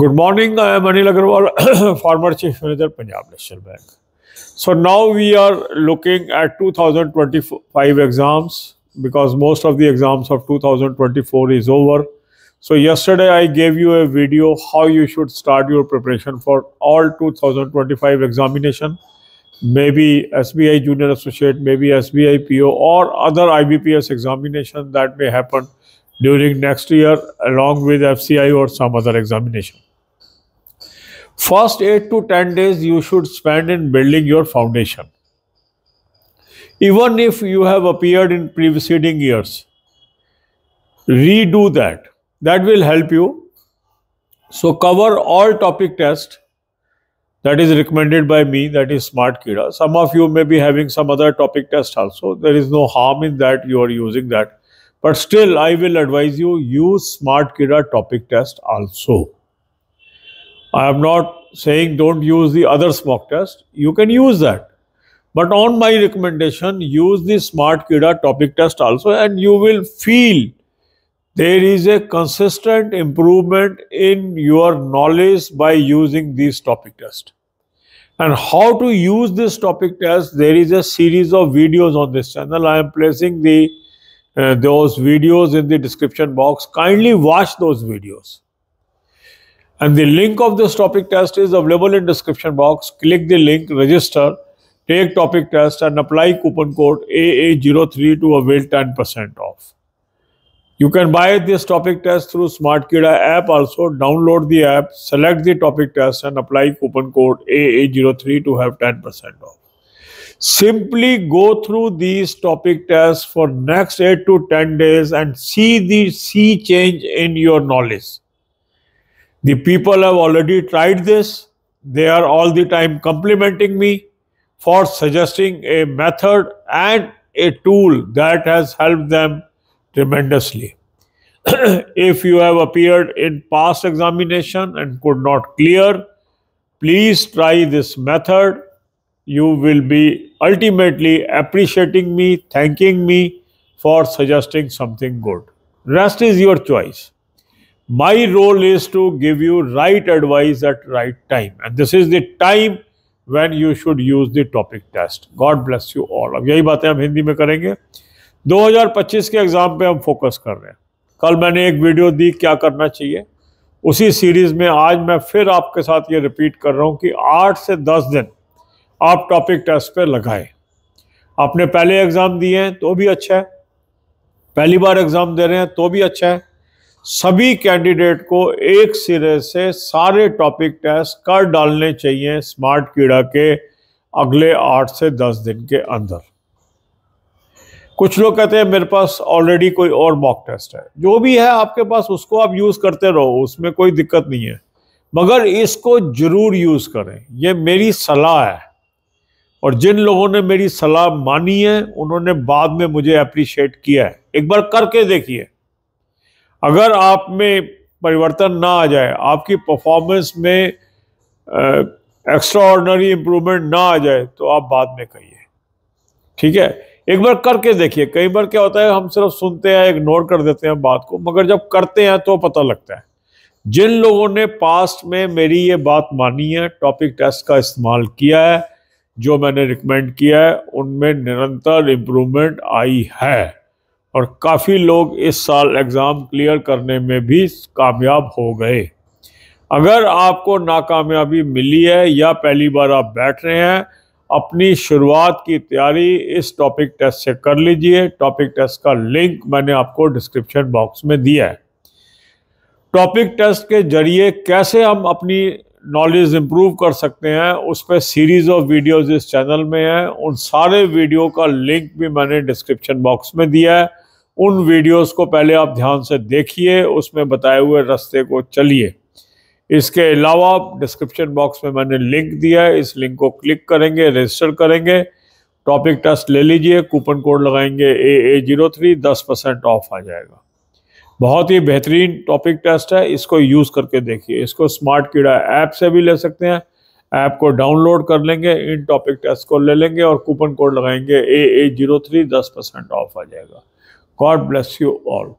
Good morning, I am Anil Agarwal, former Chief Manager, Punjab National Bank. So now we are looking at 2025 exams because most of the exams of 2024 is over. So yesterday I gave you a video how you should start your preparation for all 2025 examination, maybe SBI Junior Associate, maybe SBI PO or other IBPS examination that may happen during next year along with FCI or some other examination. First 8 to 10 days you should spend in building your foundation. Even if you have appeared in preceding years, redo that. That will help you. So cover all topic test that is recommended by me that is smart kira some of you may be having some other topic test also there is no harm in that you are using that but still i will advise you use smart kira topic test also I am not saying don't use the other smock test. You can use that. But on my recommendation, use the Smart Kira topic test also and you will feel there is a consistent improvement in your knowledge by using these topic tests. And how to use this topic test, there is a series of videos on this channel. I am placing the uh, those videos in the description box. Kindly watch those videos. And the link of this topic test is available in description box. Click the link, register, take topic test and apply coupon code AA03 to avail 10% off. You can buy this topic test through Smart app also. Download the app, select the topic test and apply coupon code AA03 to have 10% off. Simply go through these topic tests for next 8 to 10 days and see the sea change in your knowledge. The people have already tried this. They are all the time complimenting me for suggesting a method and a tool that has helped them tremendously. if you have appeared in past examination and could not clear, please try this method. You will be ultimately appreciating me, thanking me for suggesting something good. Rest is your choice. My role is to give you right advice at right time. And this is the time when you should use the topic test. God bless you all. अब यही बातें हम हिंदी में करेंगे 2025 के exam पे हम focus कर रहे हैं कल मैंने एक वीडियो दी क्या करना चाहिए उसी सीरीज़ में आज मैं फिर आपके साथ ये रिपीट कर रहा हूँ कि आठ से दस दिन आप टॉपिक टेस्ट पे लगाएं आपने पहले एग्ज़ाम दिए हैं तो भी अच्छा है पहली बार एग्ज़ाम दे रहे हैं तो भी अच्छा है सभी कैंडिडेट को एक सिरे से सारे टॉपिक टेस्ट कर डालने चाहिए स्मार्ट कीड़ा के अगले आठ से दस दिन के अंदर कुछ लोग कहते हैं मेरे पास ऑलरेडी कोई और मॉक टेस्ट है जो भी है आपके पास उसको आप यूज़ करते रहो उसमें कोई दिक्कत नहीं है मगर इसको ज़रूर यूज़ करें ये मेरी सलाह है और जिन लोगों ने मेरी सलाह मानी है उन्होंने बाद में मुझे अप्रिशिएट किया है एक बार करके देखिए अगर आप में परिवर्तन ना आ जाए आपकी परफॉर्मेंस में एक्स्ट्रा ऑर्डनरी इम्प्रूवमेंट ना आ जाए तो आप बाद में कहिए ठीक है एक बार करके देखिए कई बार क्या होता है हम सिर्फ सुनते हैं इग्नोर कर देते हैं बात को मगर जब करते हैं तो पता लगता है जिन लोगों ने पास्ट में मेरी ये बात मानी है टॉपिक टेस्ट का इस्तेमाल किया है जो मैंने रिकमेंड किया है उनमें निरंतर इम्प्रूवमेंट आई है और काफ़ी लोग इस साल एग्ज़ाम क्लियर करने में भी कामयाब हो गए अगर आपको नाकामयाबी मिली है या पहली बार आप बैठ रहे हैं अपनी शुरुआत की तैयारी इस टॉपिक टेस्ट से कर लीजिए टॉपिक टेस्ट का लिंक मैंने आपको डिस्क्रिप्शन बॉक्स में दिया है टॉपिक टेस्ट के जरिए कैसे हम अपनी नॉलेज इम्प्रूव कर सकते हैं उस पर सीरीज़ ऑफ वीडियोज़ इस चैनल में है उन सारे वीडियो का लिंक भी मैंने डिस्क्रिप्शन बॉक्स में दिया है उन वीडियोस को पहले आप ध्यान से देखिए उसमें बताए हुए रास्ते को चलिए इसके अलावा डिस्क्रिप्शन बॉक्स में मैंने लिंक दिया है इस लिंक को क्लिक करेंगे रजिस्टर करेंगे टॉपिक टेस्ट ले लीजिए कूपन कोड लगाएंगे ए ए जीरो थ्री दस परसेंट ऑफ आ जाएगा बहुत ही बेहतरीन टॉपिक टेस्ट है इसको यूज़ करके देखिए इसको स्मार्ट कीड़ा ऐप से भी ले सकते हैं ऐप को डाउनलोड कर लेंगे इन टॉपिक टेस्ट को ले लेंगे और कूपन कोड लगाएंगे ए ए जीरो थ्री दस परसेंट ऑफ आ जाएगा God bless you all.